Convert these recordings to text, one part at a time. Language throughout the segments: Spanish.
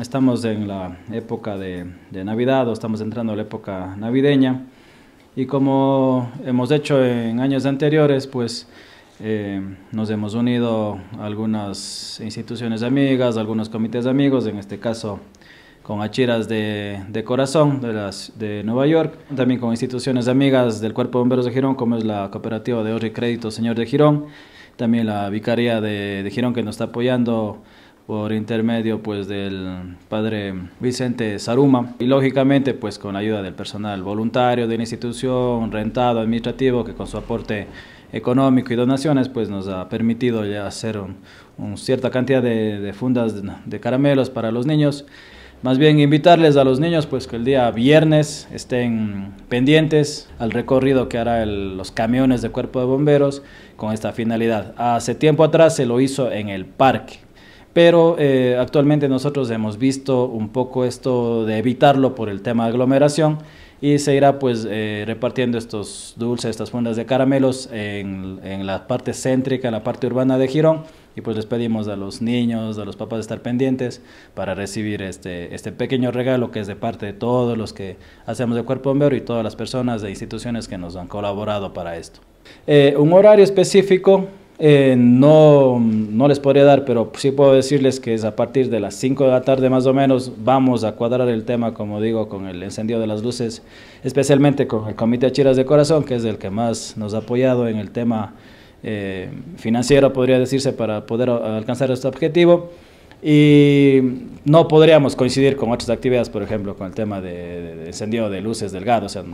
Estamos en la época de, Navidad o estamos entrando a la época navideña y como hemos hecho en años anteriores, pues eh, nos hemos unido a algunas instituciones amigas, algunos comités de amigos, en este caso con Achiras de, Corazón de, Nueva York, también con instituciones amigas del Cuerpo de Bomberos de Girón, como es la Cooperativa de Oro y Crédito Señor de Girón, también la Vicaría de, de Girón que nos está apoyando por intermedio pues del padre Vicente Saruma y lógicamente pues con la ayuda del personal voluntario de la institución, rentado, administrativo que con su aporte económico y donaciones pues nos ha permitido ya hacer una cierta cantidad de, fundas de, caramelos para los niños. Más bien invitarles a los niños pues que el día viernes estén pendientes al recorrido que hará los camiones de cuerpo de bomberos con esta finalidad. Hace tiempo atrás se lo hizo en el parque pero eh, actualmente nosotros hemos visto un poco esto de evitarlo por el tema de aglomeración y se irá pues eh, repartiendo estos dulces, estas fundas de caramelos en, en, la parte céntrica, en la parte urbana de Girón y pues les pedimos a los niños, a los papás de estar pendientes para recibir este, este pequeño regalo que es de parte de todos los que hacemos de Cuerpo Bombero y todas las personas e instituciones que nos han colaborado para esto. Eh, un horario específico eh, no, no les podría dar, pero sí puedo decirles que es a partir de las 5 de la tarde más o menos vamos a cuadrar el tema, como digo, con el encendido de las luces, especialmente con el Comité Chiras de Corazón, que es el que más nos ha apoyado en el tema eh, financiero, podría decirse, para poder alcanzar este objetivo. Y no podríamos coincidir con otras actividades, por ejemplo, con el tema de, encendido de luces delgado, o sea,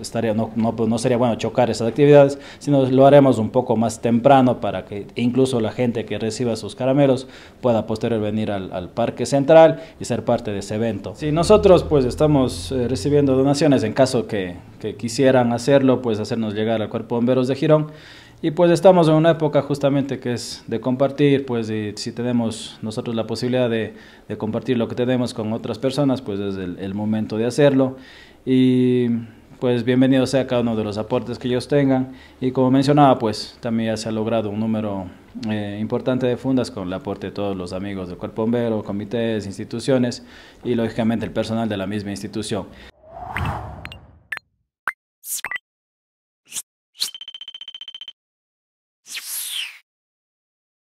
estaría, no, pues no, sería bueno chocar esas actividades, sino lo haremos un poco más temprano para que incluso la gente que reciba sus caramelos pueda posteriormente venir al, parque central y ser parte de ese evento. sí, nosotros pues estamos eh, recibiendo donaciones, en caso que, que quisieran hacerlo, pues hacernos llegar al Cuerpo de Bomberos de Girón, y pues estamos en una época justamente que es de compartir, pues si tenemos nosotros la posibilidad de, compartir lo que tenemos con otras personas, pues es el, momento de hacerlo. Y pues bienvenido sea cada uno de los aportes que ellos tengan. Y como mencionaba, pues también ya se ha logrado un número eh, importante de fundas con el aporte de todos los amigos del cuerpo bombero, comités, instituciones y lógicamente el personal de la misma institución.